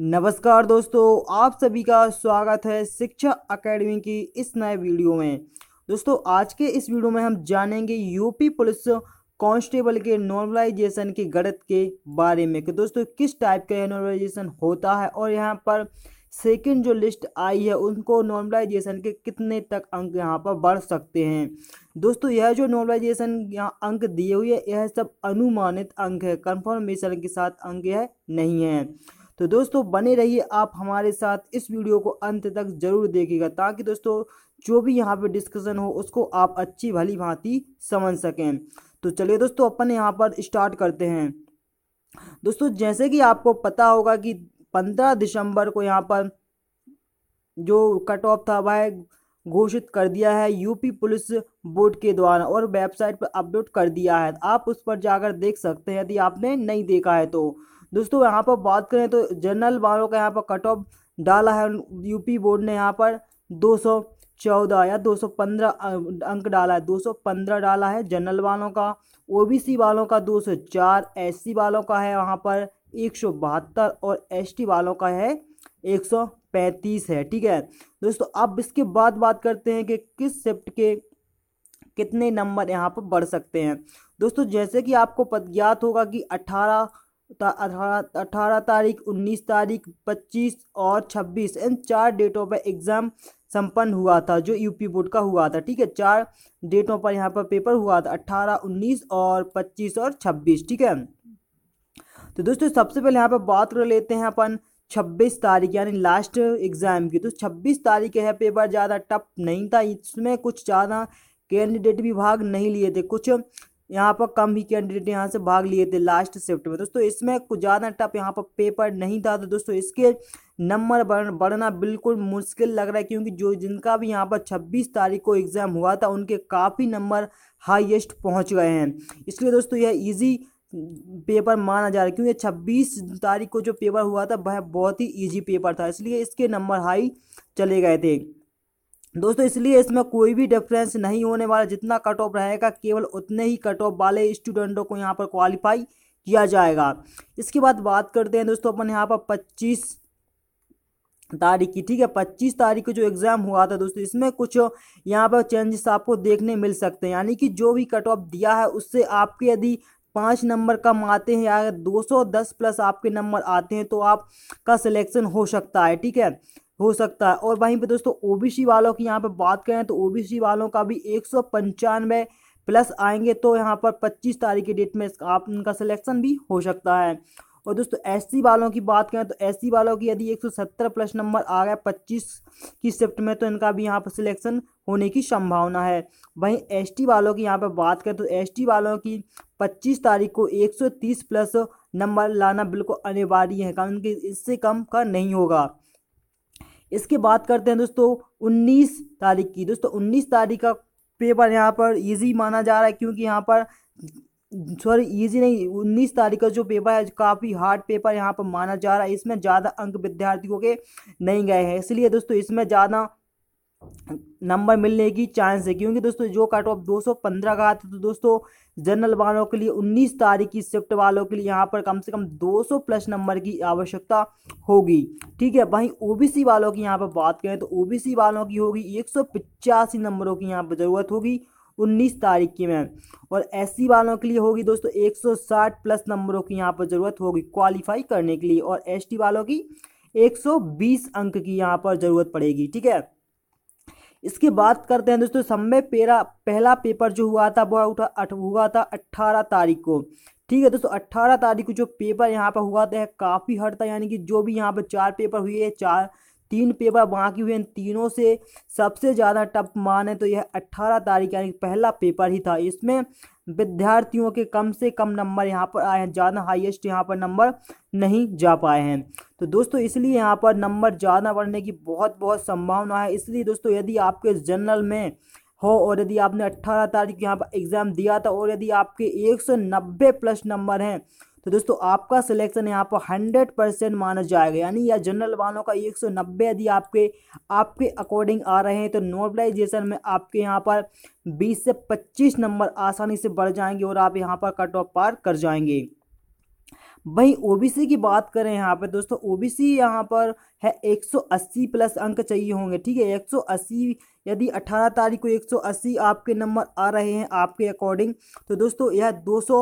नमस्कार दोस्तों आप सभी का स्वागत है शिक्षा अकेडमी की इस नए वीडियो में दोस्तों आज के इस वीडियो में हम जानेंगे यूपी पुलिस कांस्टेबल के नॉर्मलाइजेशन की गणित के बारे में कि दोस्तों किस टाइप का यह नॉर्मलाइजेशन होता है और यहाँ पर सेकेंड जो लिस्ट आई है उनको नॉर्मलाइजेशन के कितने तक अंक यहाँ पर बढ़ सकते हैं दोस्तों यह जो नॉर्मलाइजेशन यहाँ अंक दिए हुए यह सब अनुमानित अंक है कन्फर्मेशन के साथ अंक यह नहीं है तो दोस्तों बने रहिए आप हमारे साथ इस वीडियो को अंत तक ज़रूर देखिएगा ताकि दोस्तों जो भी यहाँ पे डिस्कशन हो उसको आप अच्छी भली भांति समझ सकें तो चलिए दोस्तों अपन यहाँ पर स्टार्ट करते हैं दोस्तों जैसे कि आपको पता होगा कि पंद्रह दिसंबर को यहाँ पर जो कट ऑफ था वह घोषित कर दिया है यूपी पुलिस बोर्ड के द्वारा और वेबसाइट पर अपलोड कर दिया है आप उस पर जाकर देख सकते हैं यदि आपने नहीं देखा है तो दोस्तों यहाँ पर बात करें तो जनरल वालों का यहाँ पर कट ऑफ डाला है यूपी बोर्ड ने यहाँ पर दो सौ चौदह या दो सौ पंद्रह अंक डाला है दो सौ पंद्रह डाला है जनरल वालों का ओबीसी वालों का दो सौ चार एससी वालों का है वहाँ पर एक सौ बहत्तर और एसटी वालों का है एक सौ पैंतीस है ठीक है दोस्तों अब इसके बाद बात करते हैं कि किस शिफ्ट के कितने नंबर यहाँ पर बढ़ सकते हैं दोस्तों जैसे कि आपको ज्ञात होगा कि अट्ठारह अठारह तारीख उन्नीस तारीख पच्चीस और छब्बीस इन चार डेटों पर एग्ज़ाम संपन्न हुआ था जो यूपी बोर्ड का हुआ था ठीक है चार डेटों पर यहाँ पर पेपर हुआ था अट्ठारह उन्नीस और पच्चीस और छब्बीस ठीक है तो दोस्तों सबसे पहले यहाँ पर बात कर लेते हैं अपन छब्बीस तारीख यानी लास्ट एग्ज़ाम की तो छब्बीस तारीख है पेपर ज़्यादा टफ नहीं था इसमें कुछ ज़्यादा कैंडिडेट भी भाग नहीं लिए थे कुछ यहाँ पर कम ही कैंडिडेट यहाँ से भाग लिए थे लास्ट शिफ्ट में दोस्तों इसमें कुछ ज़्यादा टफ यहाँ पर पेपर नहीं था तो दोस्तों इसके नंबर बढ़ बढ़ना बिल्कुल मुश्किल लग रहा है क्योंकि जो जिनका भी यहाँ पर 26 तारीख को एग्ज़ाम हुआ था उनके काफ़ी नंबर हाईएस्ट पहुँच गए हैं इसलिए दोस्तों यह ईजी पेपर माना जा रहा है क्योंकि छब्बीस तारीख को जो पेपर हुआ था वह बहुत ही ईजी पेपर था इसलिए इसके नंबर हाई चले गए थे दोस्तों इसलिए इसमें कोई भी डिफरेंस नहीं होने वाला जितना कट ऑफ रहेगा केवल उतने ही कट ऑफ वाले स्टूडेंटों को यहाँ पर क्वालिफाई किया जाएगा इसके बाद बात करते हैं दोस्तों अपन यहाँ पर पच्चीस तारीख की ठीक है पच्चीस तारीख को जो एग्ज़ाम हुआ था दोस्तों इसमें कुछ यहाँ पर चेंजेस आपको देखने मिल सकते हैं यानी कि जो भी कट ऑफ दिया है उससे आपके यदि पाँच नंबर कम आते हैं या दो सौ दस प्लस आपके नंबर आते हैं तो आपका सिलेक्शन हो सकता है ठीक है हो सकता है और वहीं पे दोस्तों ओबीसी वालों की यहाँ पे बात करें तो ओबीसी वालों का भी एक सौ पंचानवे प्लस आएंगे तो यहाँ पर पच्चीस तारीख की डेट में आप उनका सिलेक्शन भी हो सकता है और दोस्तों एस वालों की बात करें तो एस वालों की यदि 170 प्लस नंबर आ गया 25 की शिफ्ट में तो इनका भी यहाँ पर सिलेक्शन होने की संभावना है वहीं एस वालों की यहाँ पर बात करें तो एस वालों की 25 तारीख को 130 प्लस नंबर लाना बिल्कुल अनिवार्य है कारण कि इससे कम का नहीं होगा इसकी बात करते हैं दोस्तों उन्नीस तारीख की दोस्तों उन्नीस तारीख का पेपर यहाँ पर ईजी माना जा रहा है क्योंकि यहाँ पर सॉरी इजी नहीं उन्नीस तारीख का जो पेपर है काफ़ी हार्ड पेपर यहाँ पर माना जा रहा है इसमें ज़्यादा अंक विद्यार्थियों के नहीं गए हैं इसलिए दोस्तों इसमें ज़्यादा नंबर मिलने की चांस है क्योंकि दोस्तों जो कट ऑफ पंद्रह का आता तो दोस्तों जनरल वालों के लिए 19 तारीख की शिफ्ट वालों के लिए यहाँ पर कम से कम 200 प्लस नंबर की आवश्यकता होगी ठीक है वहीं ओबीसी वालों की यहाँ पर बात करें तो ओबीसी वालों की होगी एक नंबरों की यहाँ पर ज़रूरत होगी उन्नीस तारीख की मैम और एस वालों के लिए होगी दोस्तों 160 प्लस नंबरों की यहाँ पर ज़रूरत होगी क्वालिफाई करने के लिए और एस वालों की बीस अंक की यहाँ पर ज़रूरत पड़ेगी ठीक है इसकी हाँ। बात करते हैं दोस्तों समय पेरा पहला पेपर जो हुआ था वह उठा अठ, हुआ था अट्ठारह तारीख को ठीक है दोस्तों अट्ठारह तारीख को जो पेपर यहाँ पर हुआ था काफ़ी हट था यानी कि जो भी यहाँ पर चार पेपर हुए चार तीन पेपर बाकी हुए हैं तीनों से सबसे ज़्यादा टफ माने तो यह अट्ठारह तारीख यानी पहला पेपर ही था इसमें विद्यार्थियों के कम से कम नंबर यहाँ पर आए हैं ज़्यादा हाईएस्ट यहाँ पर नंबर नहीं जा पाए हैं तो दोस्तों इसलिए यहाँ पर नंबर ज़्यादा बढ़ने की बहुत बहुत संभावना है इसलिए दोस्तों यदि आपके जनरल में हो और यदि आपने अट्ठारह तारीख यहाँ पर एग्ज़ाम दिया था और यदि आपके नब्बे प्लस नंबर हैं तो दोस्तों आपका सिलेक्शन यहाँ पर हंड्रेड परसेंट माना जाएगा यानी या जनरल वालों का एक सौ नब्बे यदि आपके आपके अकॉर्डिंग आ रहे हैं तो नोबलाइजेशन में आपके यहाँ पर बीस से पच्चीस नंबर आसानी से बढ़ जाएंगे और आप यहाँ पर कट ऑफ पार कर जाएंगे वही ओबीसी की बात करें यहाँ पर दोस्तों ओबीसी यहाँ पर है 180 प्लस अंक चाहिए होंगे ठीक है 180 यदि 18 तारीख को 180 आपके नंबर आ रहे हैं आपके अकॉर्डिंग तो दोस्तों यह 200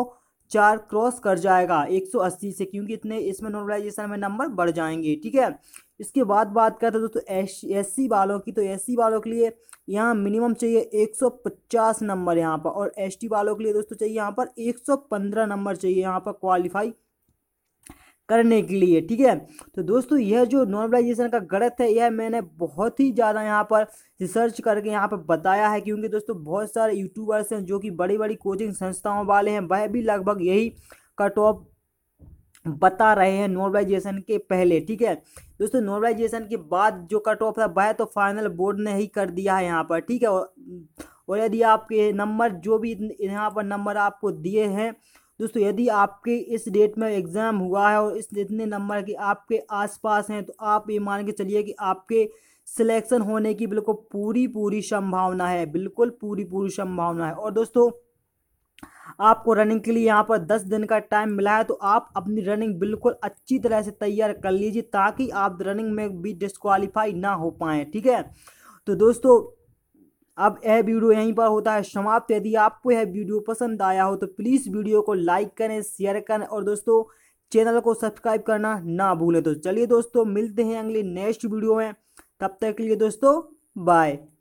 चार क्रॉस कर जाएगा 180 से क्योंकि इतने इसमें नॉर्मलाइजेशन में नंबर बढ़ जाएंगे ठीक है इसके बाद बात करते दोस्तों एस एस सी वालों की तो एस सी वालों के लिए यहाँ मिनिमम चाहिए 150 नंबर यहाँ पर और एस टी वालों के लिए दोस्तों चाहिए यहाँ पर 115 नंबर चाहिए यहाँ पर क्वालिफाई करने के लिए ठीक है तो दोस्तों यह जो नॉर्मलाइजेशन का गणित है यह मैंने बहुत ही ज़्यादा यहाँ पर रिसर्च करके यहाँ पर बताया है क्योंकि दोस्तों बहुत सारे यूट्यूबर्स हैं जो कि बड़ी बड़ी कोचिंग संस्थाओं वाले हैं वह भी लगभग यही कट ऑफ बता रहे हैं नॉर्मलाइजेशन के पहले ठीक है दोस्तों नॉर्मलाइजेशन के बाद जो कट ऑफ था वह तो फाइनल बोर्ड ने ही कर दिया है यहाँ पर ठीक है और यदि आपके नंबर जो भी यहाँ पर नंबर आपको दिए हैं दोस्तों यदि आपके इस डेट में एग्ज़ाम हुआ है और इस इतने नंबर के आपके आसपास हैं तो आप ये मान के चलिए कि आपके सिलेक्शन होने की बिल्कुल पूरी पूरी संभावना है बिल्कुल पूरी पूरी संभावना है और दोस्तों आपको रनिंग के लिए यहाँ पर दस दिन का टाइम मिला है तो आप अपनी रनिंग बिल्कुल अच्छी तरह से तैयार कर लीजिए ताकि आप रनिंग में भी डिस्कवालीफाई ना हो पाएँ ठीक है तो दोस्तों अब यह वीडियो यहीं पर होता है समाप्त यदि आपको यह वीडियो पसंद आया हो तो प्लीज़ वीडियो को लाइक करें शेयर करें और दोस्तों चैनल को सब्सक्राइब करना ना भूलें तो चलिए दोस्तों मिलते हैं अगले नेक्स्ट वीडियो में तब तक के लिए दोस्तों बाय